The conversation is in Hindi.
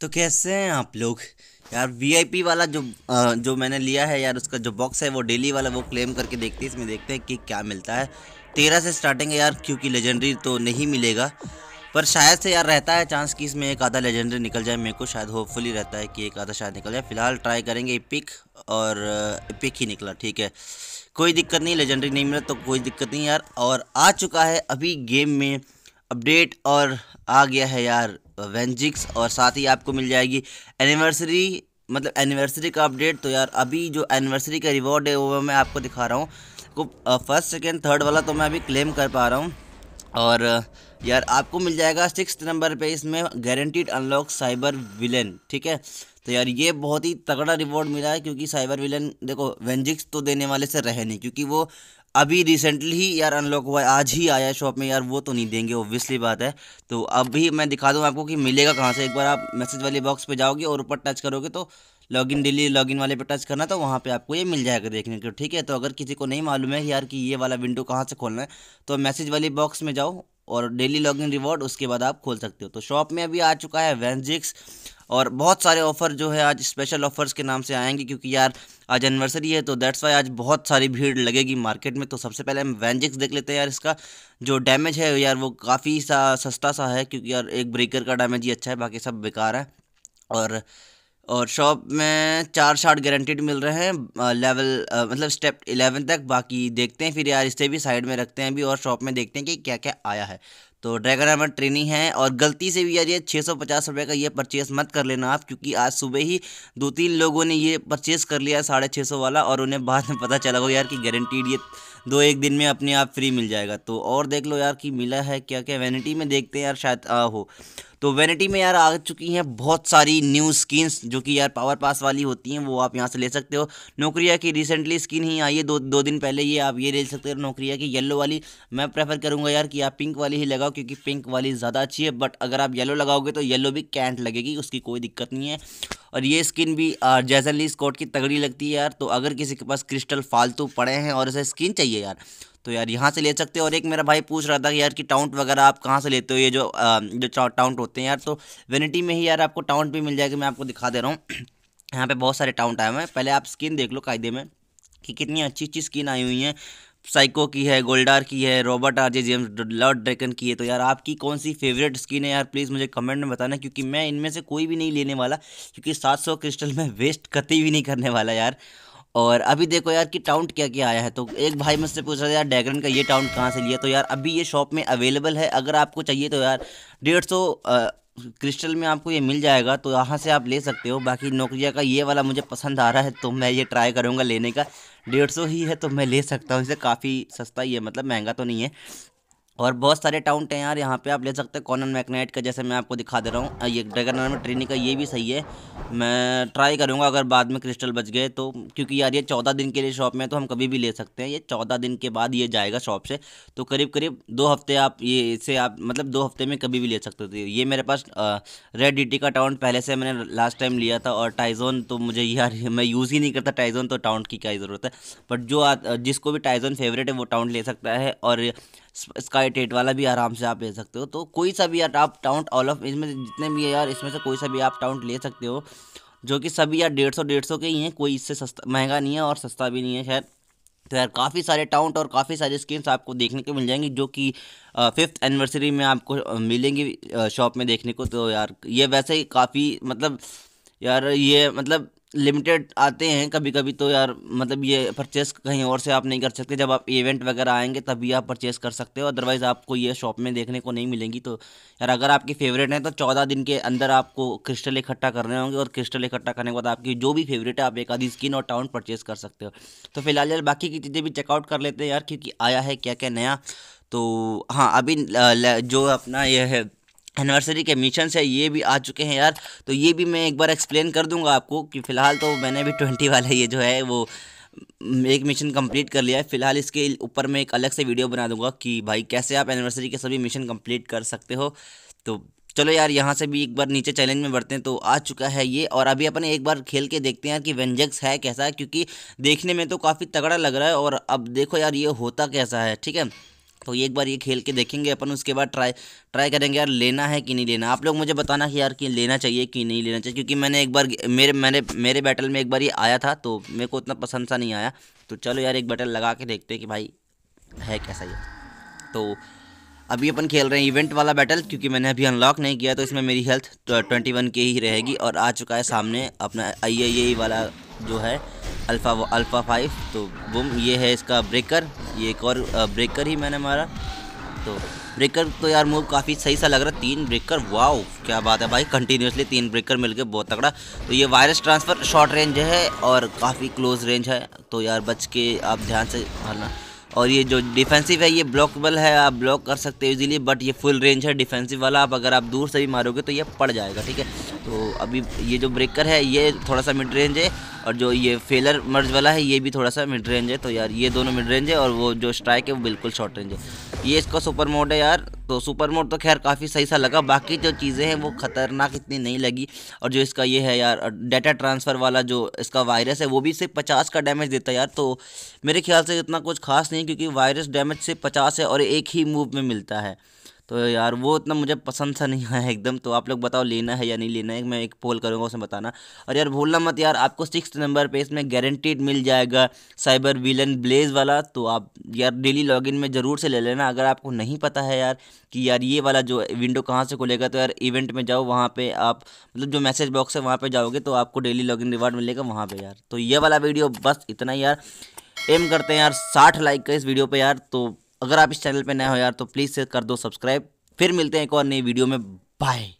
तो कैसे हैं आप लोग यार वीआईपी वाला जो आ, जो मैंने लिया है यार उसका जो बॉक्स है वो डेली वाला वो क्लेम करके देखते हैं इसमें देखते हैं कि क्या मिलता है तेरह से स्टार्टिंग है यार क्योंकि लेजेंडरी तो नहीं मिलेगा पर शायद से यार रहता है चांस कि इसमें एक आधा लेजेंडरी निकल जाए मेरे को शायद होपफुली रहता है कि एक आधा शायद निकल जाए फिलहाल ट्राई करेंगे पिक और पिक ही निकला ठीक है कोई दिक्कत नहीं लेजेंडरी नहीं मिला तो कोई दिक्कत नहीं यार और आ चुका है अभी गेम में अपडेट और आ गया है यार वेंजिक्स और साथ ही आपको मिल जाएगी एनिवर्सरी मतलब एनिवर्सरी का अपडेट तो यार अभी जो एनिवर्सरी का रिवॉर्ड है वो मैं आपको दिखा रहा हूँ को फर्स्ट सेकेंड थर्ड वाला तो मैं अभी क्लेम कर पा रहा हूँ और यार आपको मिल जाएगा सिक्स नंबर पे इसमें गारंटीड अनलॉक साइबर विलेन ठीक है तो यार ये बहुत ही तगड़ा रिवॉर्ड मिला है क्योंकि साइबर विलन देखो वेंजिक्स तो देने वाले से रहे नहीं क्योंकि वो अभी रिसेंटली ही यार अनलॉक हुआ है आज ही आया है शॉप में यार वो तो नहीं देंगे ओब्वियसली बात है तो अभी मैं दिखा दूँ आपको कि मिलेगा कहाँ से एक बार आप मैसेज वाले बॉक्स पर जाओगे और ऊपर टच करोगे तो लॉगिन डेली लॉगिन वाले पे टच करना तो वहाँ पे आपको ये मिल जाएगा देखने को ठीक है तो अगर किसी को नहीं मालूम है यार कि ये वाला विंडो कहाँ से खोलना है तो मैसेज वाले बॉक्स में जाओ और डेली लॉगिन रिवॉर्ड उसके बाद आप खोल सकते हो तो शॉप में अभी आ चुका है वेंजिक्स और बहुत सारे ऑफ़र जो है आज स्पेशल ऑफ़र्स के नाम से आएंगे क्योंकि यार आज एनिवर्सरी है तो दैट्स वाई आज बहुत सारी भीड़ लगेगी मार्केट में तो सबसे पहले हम वैनजिक्स देख लेते हैं यार इसका जो डैमेज है यार वो काफ़ी सा सस्ता सा है क्योंकि यार एक ब्रेकर का डैमेज ही अच्छा है बाकी सब बेकार है और और शॉप में चार शार्ट गारंटीड मिल रहे हैं लेवल मतलब स्टेप इलेवन तक बाकी देखते हैं फिर यार इससे भी साइड में रखते हैं अभी और शॉप में देखते हैं कि क्या क्या आया है तो ड्रैगन आर्मर ट्रेनिंग है और गलती से भी यार ये छः सौ पचास रुपये का ये परचेस मत कर लेना आप क्योंकि आज सुबह ही दो तीन लोगों ने ये परचेस कर लिया साढ़े छः सौ वाला और उन्हें बाद में पता चला होगा यार कि गारंटीड ये दो एक दिन में अपने आप फ्री मिल जाएगा तो और देख लो यार कि मिला है क्या क्या वैनिटी में देखते हैं यार शायद आ, हो तो वेनिटी में यार आ चुकी हैं बहुत सारी न्यू स्किन्स जो कि यार पावर पास वाली होती हैं वो आप यहाँ से ले सकते हो नौकरिया की रिसेंटली स्किन ही आई है दो दो दिन पहले ये आप ये ले सकते हो नौकरिया की येलो वाली मैं प्रेफर करूँगा यार कि आप पिंक वाली ही लगाओ क्योंकि पिंक वाली ज़्यादा अच्छी है बट अगर आप येलो लगाओगे तो येलो भी कैंट लगेगी उसकी कोई दिक्कत नहीं है और ये स्किन भी जैसन ली स्कॉट की तगड़ी लगती है यार तो अगर किसी के पास क्रिस्टल फालतू पड़े हैं और उसे स्किन चाहिए यार तो यार यहाँ से ले सकते हो और एक मेरा भाई पूछ रहा था कि यार कि टाउंट वगैरह आप कहाँ से लेते हो ये जो आ, जो टाउंट होते हैं यार तो वेनिटी में ही यार आपको टाउंट भी मिल जाएगा मैं आपको दिखा दे रहा हूँ यहाँ पे बहुत सारे टाउंट आए हुए हैं पहले आप स्किन देख लो कायदे में कि कितनी अच्छी अच्छी स्किन आई हुई हैं साइको की है गोल्डार की है Robert R J James lord dragon की है तो यार आपकी कौन सी फेवरेट स्किन है यार प्लीज़ मुझे कमेंट में बताना क्योंकि मैं इनमें से कोई भी नहीं लेने वाला क्योंकि 700 क्रिस्टल में वेस्ट कतई भी नहीं करने वाला यार और अभी देखो यार कि टाउंट क्या क्या आया है तो एक भाई मुझसे पूछ रहा था यार डैगरन का ये टाउंट कहाँ से लिया तो यार अभी ये शॉप में अवेलेबल है अगर आपको चाहिए तो यार डेढ़ सौ क्रिस्टल में आपको ये मिल जाएगा तो यहाँ से आप ले सकते हो बाकी नोकिया का ये वाला मुझे पसंद आ रहा है तो मैं ये ट्राई करूँगा लेने का डेढ़ सौ ही है तो मैं ले सकता हूँ इसे काफ़ी सस्ता ही है मतलब महंगा तो नहीं है और बहुत सारे टाउंट हैं यार यहाँ पे आप ले सकते हैं कॉनन मैकनाइट का जैसे मैं आपको दिखा दे रहा हूँ ये ड्रैगन में ट्रेनिंग का ये भी सही है मैं ट्राई करूँगा अगर बाद में क्रिस्टल बच गए तो क्योंकि यार ये चौदह दिन के लिए शॉप में तो हम कभी भी ले सकते हैं ये चौदह दिन के बाद ये जाएगा शॉप से तो करीब करीब दो हफ्ते आप ये इसे आप मतलब दो हफ्ते में कभी भी ले सकते थे ये मेरे पास रेड डिटी का टाउंट पहले से मैंने लास्ट टाइम लिया था और टाइजोन तो मुझे यार मैं यूज़ ही नहीं करता टाइजोन तो टाउंट की क्या ज़रूरत है बट जो जिसको भी टाइजोन फेवरेट है वो टाउंट ले सकता है और स्काई टेट वाला भी आराम से आप ले सकते हो तो कोई सा भी आप टाउंट ऑल ऑफ इसमें जितने भी है यार इसमें से कोई सा भी आप टाउंट ले सकते हो जो कि सभी यार डेढ़ सौ डेढ़ सौ के ही हैं कोई इससे सस्ता महंगा नहीं है और सस्ता भी नहीं है शायद तो यार काफ़ी सारे टाउंट और काफ़ी सारे स्कीम्स आपको देखने को मिल जाएंगी जो कि फिफ्थ एनिवर्सरी में आपको मिलेंगी शॉप में देखने को तो यार ये वैसे ही काफ़ी मतलब यार ये मतलब लिमिटेड आते हैं कभी कभी तो यार मतलब ये परचेस कहीं और से आप नहीं कर सकते जब आप इवेंट वगैरह आएंगे तभी आप परचेस कर सकते हो अदरवाइज़ आपको ये शॉप में देखने को नहीं मिलेंगी तो यार अगर आपकी फेवरेट हैं तो चौदह दिन के अंदर आपको क्रिस्टल इकट्ठा करने होंगे और क्रिस्टल इकट्ठा करने के बाद आपकी जो भी फेवरेट है आप एक आधी स्किन और टाउन परचेस कर सकते हो तो फिलहाल यार बाकी की चीज़ें भी चेकआउट कर लेते हैं यार क्योंकि आया है क्या क्या नया तो हाँ अभी जो अपना यह है एनिवर्सरी के मिशन है ये भी आ चुके हैं यार तो ये भी मैं एक बार एक्सप्लेन कर दूंगा आपको कि फ़िलहाल तो मैंने भी ट्वेंटी वाला ये जो है वो एक मिशन कंप्लीट कर लिया है फिलहाल इसके ऊपर मैं एक अलग से वीडियो बना दूंगा कि भाई कैसे आप एनिवर्सरी के सभी मिशन कंप्लीट कर सकते हो तो चलो यार यहाँ से भी एक बार नीचे चैलेंज में बढ़ते हैं तो आ चुका है ये और अभी अपने एक बार खेल के देखते हैं यार कि वेंजक्स है कैसा है क्योंकि देखने में तो काफ़ी तगड़ा लग रहा है और अब देखो यार ये होता कैसा है ठीक है तो ये एक बार ये खेल के देखेंगे अपन उसके बाद ट्राई ट्राई करेंगे यार लेना है कि नहीं लेना आप लोग मुझे बताना कि यार कि लेना चाहिए कि नहीं लेना चाहिए क्योंकि मैंने एक बार मेरे मैंने मेरे बैटल में एक बार ये आया था तो मेरे को उतना पसंद सा नहीं आया तो चलो यार एक बैटल लगा के देखते हैं कि भाई है कैसा ये तो अभी अपन खेल रहे हैं इवेंट वाला बैटल क्योंकि मैंने अभी अनलॉक नहीं किया तो इसमें मेरी हेल्थ ट्वेंटी वन के ही रहेगी और आ चुका है सामने अपना आई वाला जो है अल्फ़ा अल्फ़ा फाइव तो बुम ये है इसका ब्रेकर ये एक और ब्रेकर ही मैंने मारा तो ब्रेकर तो यार मूव काफ़ी सही सा लग रहा है तीन ब्रेकर वाओ क्या बात है भाई कंटिन्यूसली तीन ब्रेकर मिल के बहुत तगड़ा तो ये वायरस ट्रांसफ़र शॉर्ट रेंज है और काफ़ी क्लोज रेंज है तो यार बच के आप ध्यान से भरना और ये जो डिफेंसिव है ये ब्लॉकबल है आप ब्लॉक कर सकते हो इजीली बट ये फुल रेंज है डिफेंसिव वाला आप अगर आप दूर से भी मारोगे तो ये पड़ जाएगा ठीक है तो अभी ये जो ब्रेकर है ये थोड़ा सा मिड रेंज है और जो ये फेलर मर्ज वाला है ये भी थोड़ा सा मिड रेंज है तो यार ये दोनों मिड रेंज है और वो जो स्ट्राइक है वो बिल्कुल शॉर्ट रेंज है ये इसका सुपर मोड है यार तो सुपर मोड तो खैर काफ़ी सही सा लगा बाकी जो चीज़ें हैं वो ख़तरनाक इतनी नहीं लगी और जो इसका ये है यार डाटा ट्रांसफ़र वाला जो इसका वायरस है वो भी सिर्फ पचास का डैमेज देता है यार तो मेरे ख्याल से इतना कुछ खास नहीं क्योंकि वायरस डैमेज सिर्फ पचास है और एक ही मूव में मिलता है तो यार वो उतना मुझे पसंद सा नहीं आया एकदम तो आप लोग बताओ लेना है या नहीं लेना है मैं एक पोल करूँगा उसमें बताना और यार भूलना मत यार आपको सिक्स नंबर पे इसमें गारंटीड मिल जाएगा साइबर विलन ब्लेज वाला तो आप यार डेली लॉगिन में ज़रूर से ले लेना अगर आपको नहीं पता है यार कि यार ये वाला जो विंडो कहाँ से खुलेगा तो यार इवेंट में जाओ वहाँ पर आप मतलब जो मैसेज बॉक्स है वहाँ पर जाओगे तो आपको डेली लॉगिन रिवार्ड मिलेगा वहाँ पर यार तो ये वाला वीडियो बस इतना यार एम करते हैं यार साठ लाइक का इस वीडियो पर यार तो अगर आप इस चैनल पर नए हो यार तो प्लीज़ कर दो सब्सक्राइब फिर मिलते हैं एक और नई वीडियो में बाय